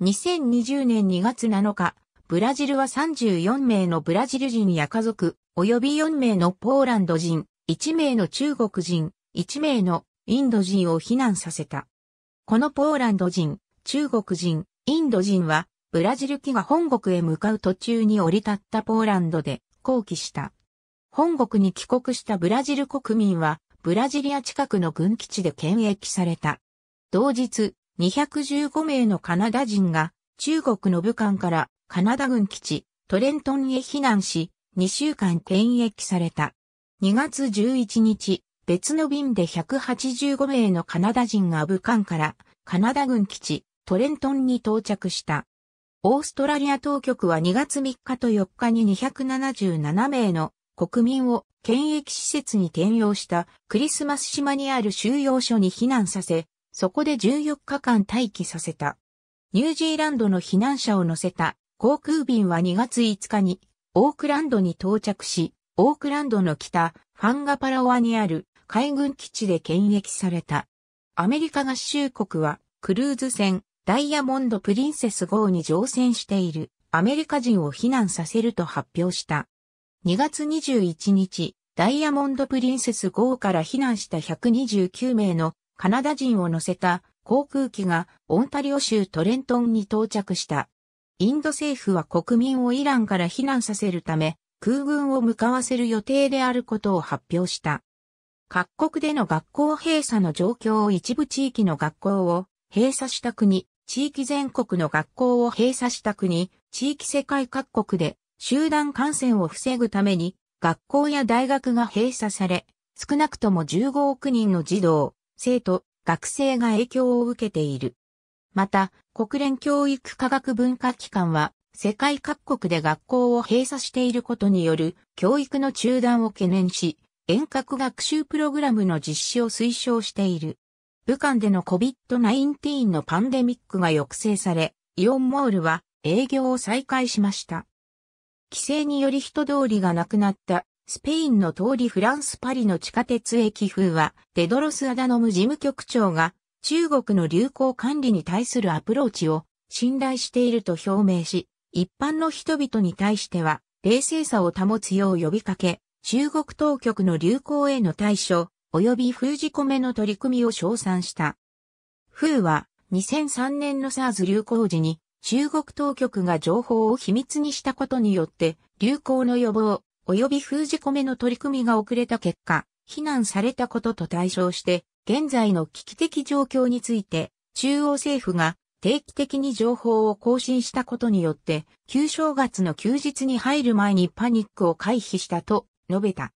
Speaker 1: 2020年2月7日、ブラジルは34名のブラジル人や家族、及び4名のポーランド人、1名の中国人、1名のインド人を避難させた。このポーランド人、中国人、インド人はブラジル機が本国へ向かう途中に降り立ったポーランドで降議した。本国に帰国したブラジル国民は、ブラジリア近くの軍基地で検疫された。同日、215名のカナダ人が中国の武漢からカナダ軍基地、トレントンへ避難し、2週間検疫された。2月11日、別の便で185名のカナダ人が武漢からカナダ軍基地、トレントンに到着した。オーストラリア当局は2月3日と4日に277名の国民を検疫施設に転用したクリスマス島にある収容所に避難させ、そこで14日間待機させた。ニュージーランドの避難者を乗せた航空便は2月5日にオークランドに到着し、オークランドの北ファンガパラオアにある海軍基地で検疫された。アメリカ合衆国はクルーズ船ダイヤモンド・プリンセス号に乗船しているアメリカ人を避難させると発表した。2月21日、ダイヤモンド・プリンセス号から避難した129名のカナダ人を乗せた航空機がオンタリオ州トレントンに到着した。インド政府は国民をイランから避難させるため空軍を向かわせる予定であることを発表した。各国での学校閉鎖の状況を一部地域の学校を閉鎖した国、地域全国の学校を閉鎖した国、地域世界各国で集団感染を防ぐために学校や大学が閉鎖され、少なくとも15億人の児童、生徒、学生が影響を受けている。また、国連教育科学文化機関は、世界各国で学校を閉鎖していることによる教育の中断を懸念し、遠隔学習プログラムの実施を推奨している。武漢での COVID-19 のパンデミックが抑制され、イオンモールは営業を再開しました。規制により人通りがなくなったスペインの通りフランスパリの地下鉄駅風は、テドロス・アダノム事務局長が中国の流行管理に対するアプローチを信頼していると表明し、一般の人々に対しては冷静さを保つよう呼びかけ、中国当局の流行への対処、及び封じ込めの取り組みを称賛した。封は2003年の SARS 流行時に中国当局が情報を秘密にしたことによって流行の予防及び封じ込めの取り組みが遅れた結果、非難されたことと対象して、現在の危機的状況について、中央政府が定期的に情報を更新したことによって、旧正月の休日に入る前にパニックを回避したと述べた。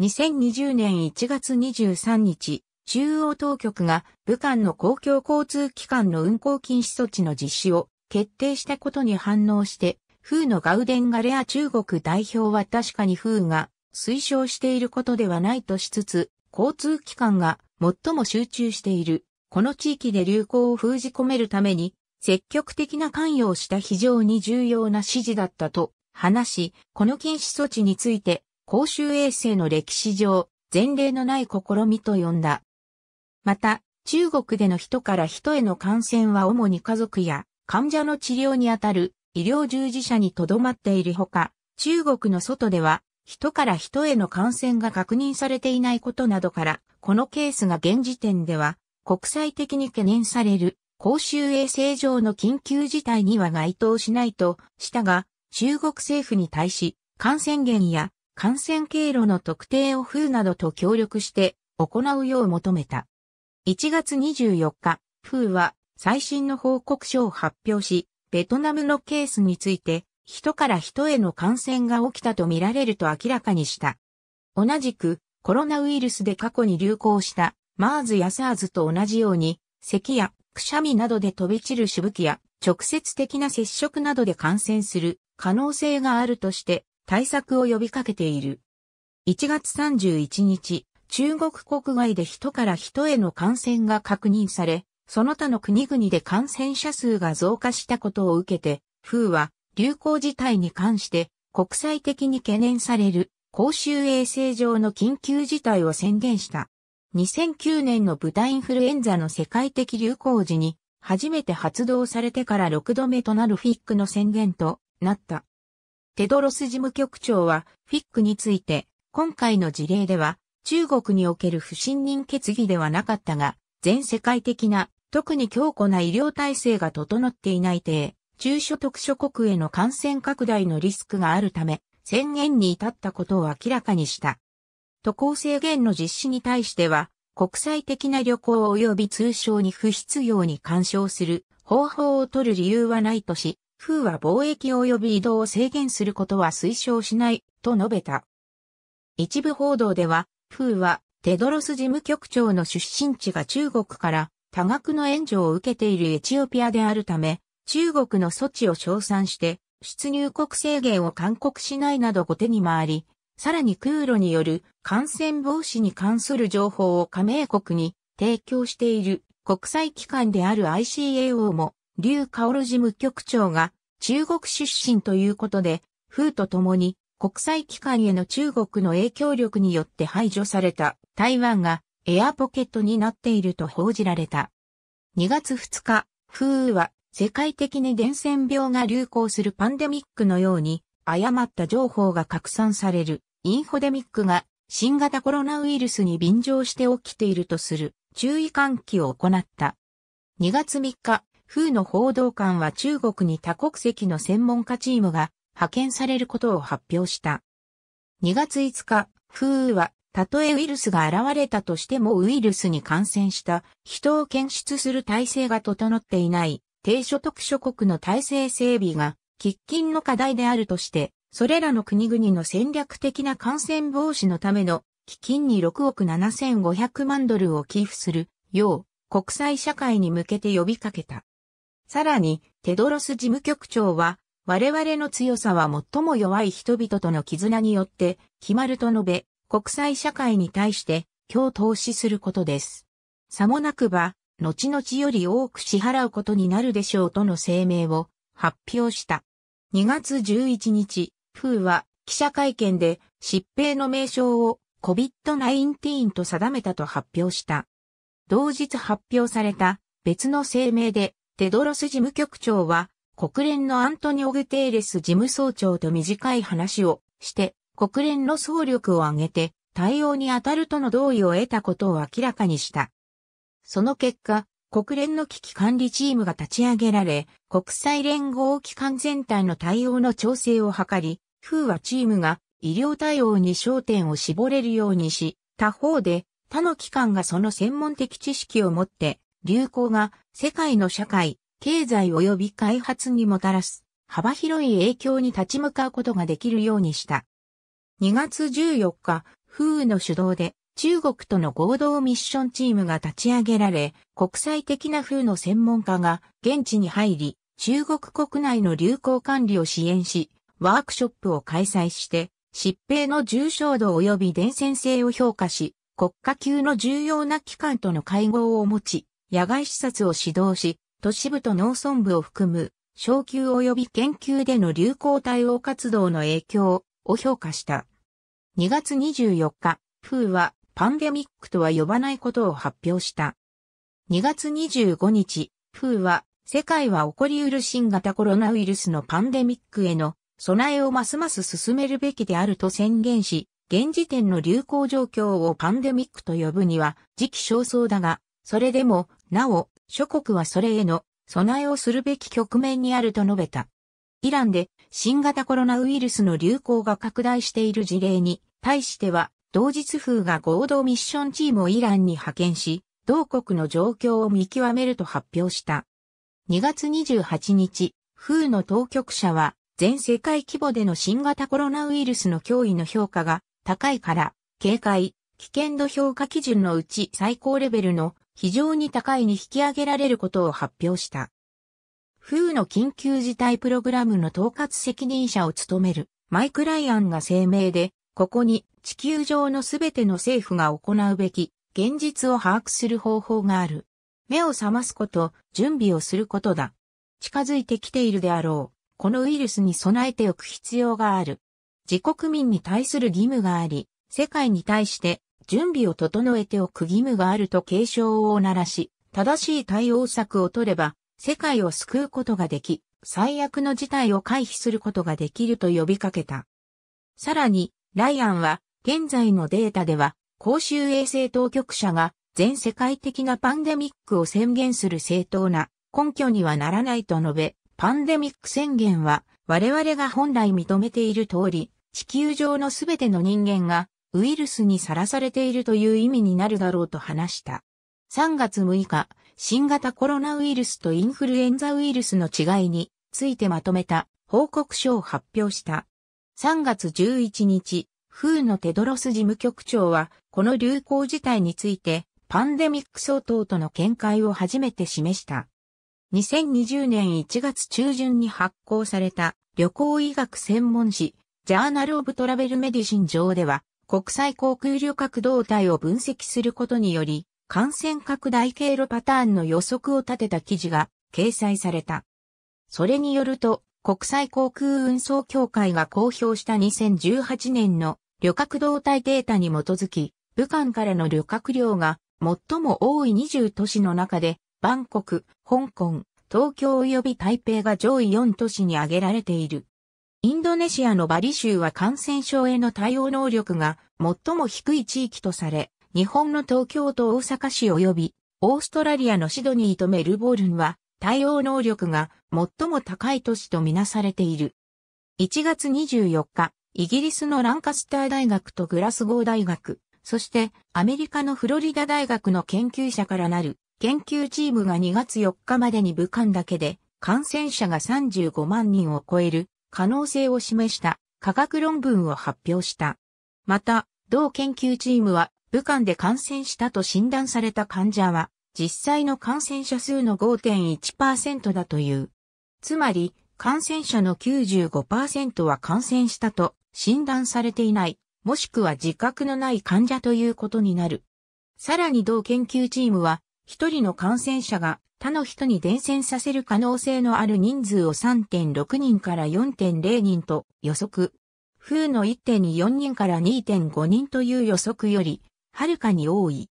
Speaker 1: 2020年1月23日、中央当局が武漢の公共交通機関の運行禁止措置の実施を決定したことに反応して、風のガウデンガレア中国代表は確かに風が推奨していることではないとしつつ、交通機関が最も集中している、この地域で流行を封じ込めるために、積極的な関与をした非常に重要な指示だったと話し、この禁止措置について、公衆衛生の歴史上、前例のない試みと呼んだ。また、中国での人から人への感染は主に家族や患者の治療にあたる医療従事者にとどまっているほか、中国の外では人から人への感染が確認されていないことなどから、このケースが現時点では国際的に懸念される公衆衛生上の緊急事態には該当しないとしたが、中国政府に対し感染源や感染経路の特定を風などと協力して行うよう求めた。1月24日、風は最新の報告書を発表し、ベトナムのケースについて、人から人への感染が起きたとみられると明らかにした。同じく、コロナウイルスで過去に流行した、マーズやサーズと同じように、咳やくしゃみなどで飛び散るしぶきや、直接的な接触などで感染する可能性があるとして、対策を呼びかけている。1月31日、中国国外で人から人への感染が確認され、その他の国々で感染者数が増加したことを受けて、風は流行事態に関して国際的に懸念される公衆衛生上の緊急事態を宣言した。2009年の豚インフルエンザの世界的流行時に初めて発動されてから6度目となるフィックの宣言となった。テドロス事務局長は、フィックについて、今回の事例では、中国における不信任決議ではなかったが、全世界的な、特に強固な医療体制が整っていない低、中所得諸国への感染拡大のリスクがあるため、宣言に至ったことを明らかにした。渡航制限の実施に対しては、国際的な旅行及び通商に不必要に干渉する方法を取る理由はないとし、風は貿易及び移動を制限することは推奨しない、と述べた。一部報道では、風は、テドロス事務局長の出身地が中国から多額の援助を受けているエチオピアであるため、中国の措置を称賛して、出入国制限を勧告しないなど後手に回り、さらに空路による感染防止に関する情報を加盟国に提供している国際機関である ICAO も劉カオロ事務局長が中国出身ということで、風と共に国際機関への中国の影響力によって排除された台湾がエアポケットになっていると報じられた。2月2日、風は世界的に伝染病が流行するパンデミックのように誤った情報が拡散されるインフォデミックが新型コロナウイルスに便乗して起きているとする注意喚起を行った。2月3日、風の報道官は中国に多国籍の専門家チームが派遣されることを発表した。2月5日、風は、たとえウイルスが現れたとしてもウイルスに感染した人を検出する体制が整っていない低所得諸国の体制整備が喫緊の課題であるとして、それらの国々の戦略的な感染防止のための基金に6億7500万ドルを寄付するよう国際社会に向けて呼びかけた。さらに、テドロス事務局長は、我々の強さは最も弱い人々との絆によって、決まると述べ、国際社会に対して、共投資することです。さもなくば、後々より多く支払うことになるでしょうとの声明を発表した。2月11日、フーは記者会見で疾病の名称を COVID-19 と定めたと発表した。同日発表された別の声明でテドロス事務局長は、国連のアントニオ・グテーレス事務総長と短い話をして、国連の総力を挙げて対応に当たるとの同意を得たことを明らかにした。その結果、国連の危機管理チームが立ち上げられ、国際連合機関全体の対応の調整を図り、風はチームが医療対応に焦点を絞れるようにし、他方で他の機関がその専門的知識を持って流行が世界の社会、経済及び開発にもたらす幅広い影響に立ち向かうことができるようにした。2月14日、風雨の主導で中国との合同ミッションチームが立ち上げられ、国際的な風の専門家が現地に入り、中国国内の流行管理を支援し、ワークショップを開催して、疾病の重症度及び伝染性を評価し、国家級の重要な機関との会合を持ち、野外視察を指導し、都市部と農村部を含む、昇級及び研究での流行対応活動の影響を評価した。2月24日、風はパンデミックとは呼ばないことを発表した。2月25日、風は世界は起こりうる新型コロナウイルスのパンデミックへの備えをますます進めるべきであると宣言し、現時点の流行状況をパンデミックと呼ぶには時期尚早だが、それでもなお、諸国はそれへの備えをするべき局面にあると述べた。イランで新型コロナウイルスの流行が拡大している事例に対しては、同日風が合同ミッションチームをイランに派遣し、同国の状況を見極めると発表した。2月28日、風の当局者は、全世界規模での新型コロナウイルスの脅威の評価が高いから、警戒、危険度評価基準のうち最高レベルの非常に高いに引き上げられることを発表した。風の緊急事態プログラムの統括責任者を務めるマイク・ライアンが声明で、ここに地球上のすべての政府が行うべき現実を把握する方法がある。目を覚ますこと、準備をすることだ。近づいてきているであろう。このウイルスに備えておく必要がある。自国民に対する義務があり、世界に対して準備を整えておく義務があると警鐘を鳴らし、正しい対応策を取れば、世界を救うことができ、最悪の事態を回避することができると呼びかけた。さらに、ライアンは、現在のデータでは、公衆衛生当局者が全世界的なパンデミックを宣言する正当な根拠にはならないと述べ、パンデミック宣言は我々が本来認めている通り、地球上のすべての人間がウイルスにさらされているという意味になるだろうと話した。3月6日、新型コロナウイルスとインフルエンザウイルスの違いについてまとめた報告書を発表した。3月11日、風のテドロス事務局長は、この流行事態について、パンデミック相当との見解を初めて示した。2020年1月中旬に発行された旅行医学専門誌、ジャーナル・オブ・トラベル・メディシン上では、国際航空旅客動態を分析することにより、感染拡大経路パターンの予測を立てた記事が掲載された。それによると、国際航空運送協会が公表した2018年の旅客動態データに基づき、武漢からの旅客量が最も多い20都市の中で、バンコク、香港、東京及び台北が上位4都市に挙げられている。インドネシアのバリ州は感染症への対応能力が最も低い地域とされ、日本の東京と大阪市及び、オーストラリアのシドニーとメルボルンは対応能力が最も高い都市とみなされている。1月24日、イギリスのランカスター大学とグラスゴー大学、そしてアメリカのフロリダ大学の研究者からなる研究チームが2月4日までに武漢だけで感染者が35万人を超える可能性を示した科学論文を発表した。また、同研究チームは武漢で感染したと診断された患者は実際の感染者数の5.1%だという。つまり、感染者の95%は感染したと診断されていない、もしくは自覚のない患者ということになる。さらに同研究チームは、一人の感染者が他の人に伝染させる可能性のある人数を3.6人から4.0人と予測。風の1.4 2人から2.5人という予測より、はるかに多い。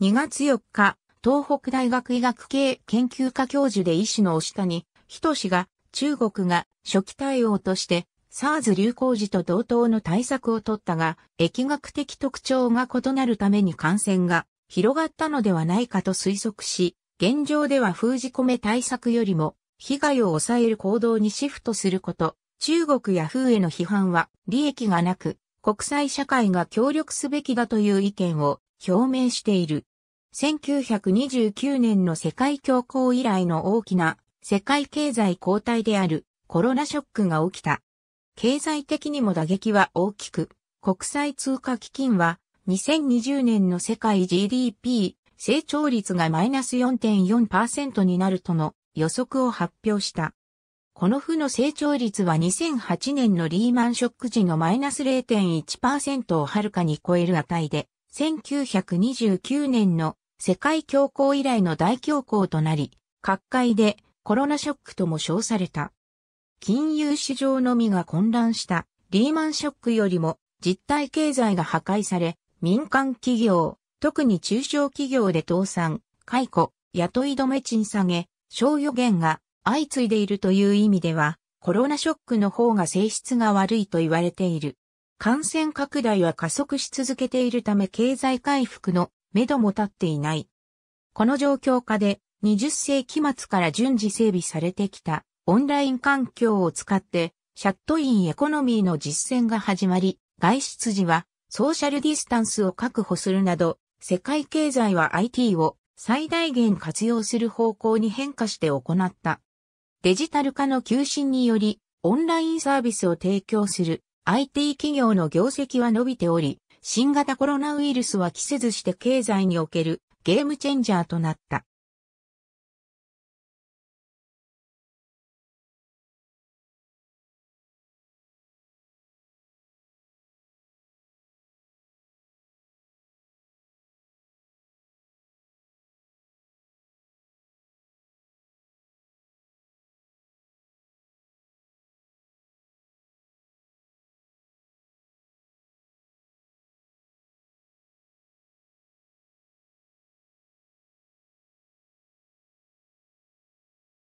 Speaker 1: 2月4日、東北大学医学系研究科教授で医師の押谷仁が、中国が初期対応として、SARS 流行時と同等の対策を取ったが、疫学的特徴が異なるために感染が広がったのではないかと推測し、現状では封じ込め対策よりも、被害を抑える行動にシフトすること、中国や風への批判は利益がなく、国際社会が協力すべきだという意見を表明している。1929年の世界恐慌以来の大きな世界経済交代であるコロナショックが起きた。経済的にも打撃は大きく、国際通貨基金は2020年の世界 GDP 成長率がマイナス4.4%になるとの予測を発表した。この負の成長率は2008年のリーマンショック時のマイナス0.1%をはるかに超える値で、1929年の世界恐慌以来の大恐慌となり、各界でコロナショックとも称された。金融市場のみが混乱したリーマンショックよりも実体経済が破壊され、民間企業、特に中小企業で倒産、解雇、雇い止め賃下げ、賞与減が相次いでいるという意味では、コロナショックの方が性質が悪いと言われている。感染拡大は加速し続けているため経済回復の目処も立っていない。この状況下で20世紀末から順次整備されてきたオンライン環境を使ってシャットインエコノミーの実践が始まり、外出時はソーシャルディスタンスを確保するなど世界経済は IT を最大限活用する方向に変化して行った。デジタル化の急進により、オンラインサービスを提供する IT 企業の業績は伸びており、新型コロナウイルスは期せずして経済におけるゲームチェンジャーとなった。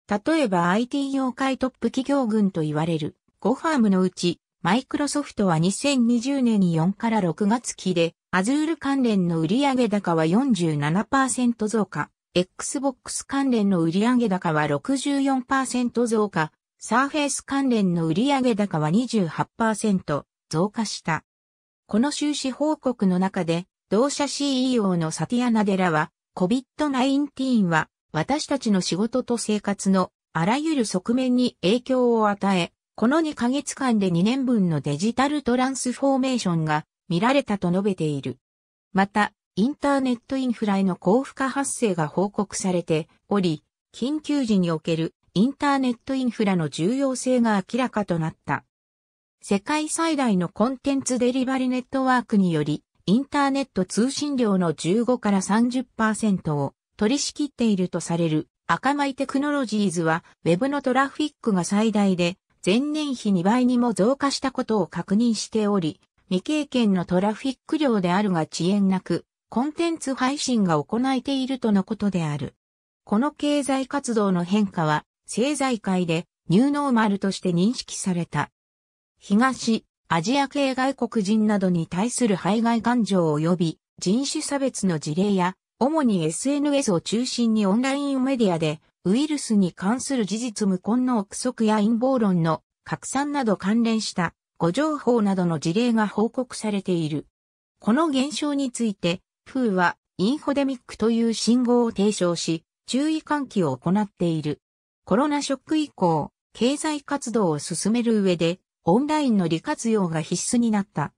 Speaker 1: 例えば IT 業界トップ企業群と言われる5ファームのうち、マイクロソフトは2020年に4から6月期で、Azure 関連の売上高は47%増加、Xbox 関連の売上高は64%増加、Surface 関連の売上高は28%増加した。この収支報告の中で、同社 CEO のサティアナデラは、COVID-19 は私たちの仕事と生活のあらゆる側面に影響を与え、この2ヶ月間で2年分のデジタルトランスフォーメーションが見られたと述べている。また、インターネットインフラへの高負荷発生が報告されており、緊急時におけるインターネットインフラの重要性が明らかとなった。世界最大のコンテンツデリバリネットワークにより、インターネット通信量の15から30%を取り仕切っているとされる赤米テクノロジーズは Web のトラフィックが最大で前年比2倍にも増加したことを確認しており、未経験のトラフィック量であるが遅延なく、コンテンツ配信が行えているとのことである。この経済活動の変化は、政財界でニューノーマルとして認識された。東、アジア系外国人などに対する排外感情及び人種差別の事例や主に SNS を中心にオンラインメディアで、ウイルスに関する事実無根の憶測や陰謀論の拡散など関連した誤情報などの事例が報告されている。この現象について、フーはインフォデミックという信号を提唱し、注意喚起を行っている。コロナショック以降、経済活動を進める上で、オンラインの利活用が必須になった。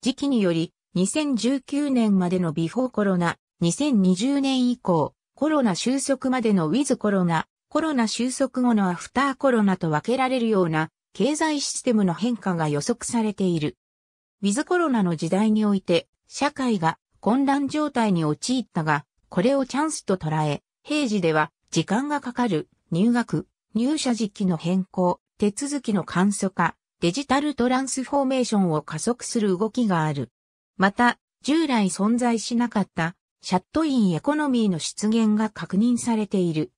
Speaker 1: 時期により、2019年までのビフォーコロナ、2020年以降、コロナ収束までのウィズコロナ、コロナ収束後のアフターコロナと分けられるような経済システムの変化が予測されている。ウィズコロナの時代において、社会が混乱状態に陥ったが、これをチャンスと捉え、平時では時間がかかる入学、入社時期の変更、手続きの簡素化、デジタルトランスフォーメーションを加速する動きがある。また、従来存在しなかったシャットインエコノミーの出現が確認されている。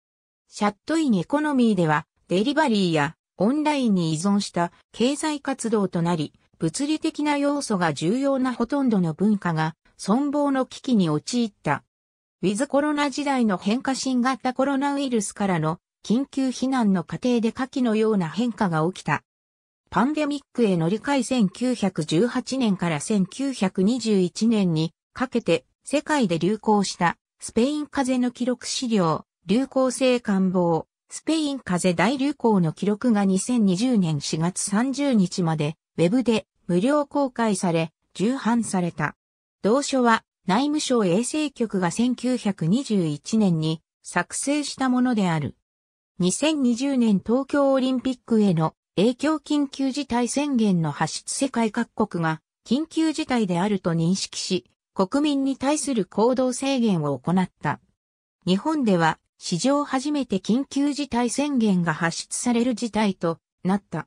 Speaker 1: シャットインエコノミーでは、デリバリーやオンラインに依存した経済活動となり、物理的な要素が重要なほとんどの文化が存亡の危機に陥った。ウィズコロナ時代の変化新型コロナウイルスからの緊急避難の過程で下記のような変化が起きた。パンデミックへ乗り換え1918年から1921年にかけて世界で流行したスペイン風邪の記録資料、流行性感冒、スペイン風邪大流行の記録が2020年4月30日まで、ウェブで無料公開され、重版された。同書は内務省衛生局が1921年に作成したものである。2020年東京オリンピックへの影響緊急事態宣言の発出世界各国が緊急事態であると認識し、国民に対する行動制限を行った。日本では史上初めて緊急事態宣言が発出される事態となった。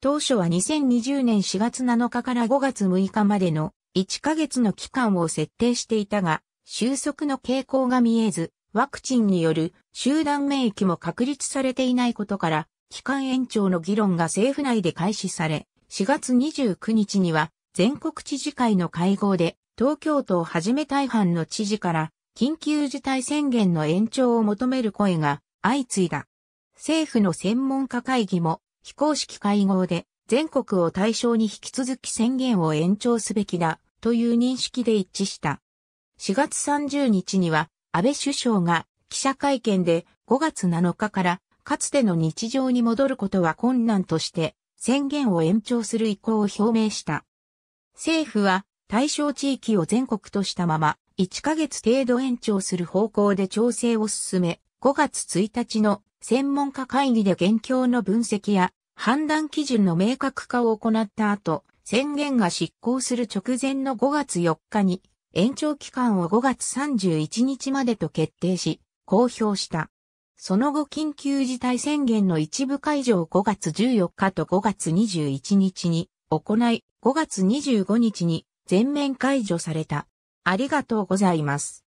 Speaker 1: 当初は2020年4月7日から5月6日までの1ヶ月の期間を設定していたが、収束の傾向が見えず、ワクチンによる集団免疫も確立されていないことから、期間延長の議論が政府内で開始され、4月29日には全国知事会の会合で東京都をはじめ大半の知事から緊急事態宣言の延長を求める声が相次いだ。政府の専門家会議も非公式会合で全国を対象に引き続き宣言を延長すべきだという認識で一致した。4月30日には安倍首相が記者会見で5月7日からかつての日常に戻ることは困難として宣言を延長する意向を表明した。政府は対象地域を全国としたまま、1ヶ月程度延長する方向で調整を進め、5月1日の専門家会議で現況の分析や判断基準の明確化を行った後、宣言が執行する直前の5月4日に延長期間を5月31日までと決定し、公表した。その後緊急事態宣言の一部解除を5月14日と5月21日に行い、5月25日に全面解除された。ありがとうございます。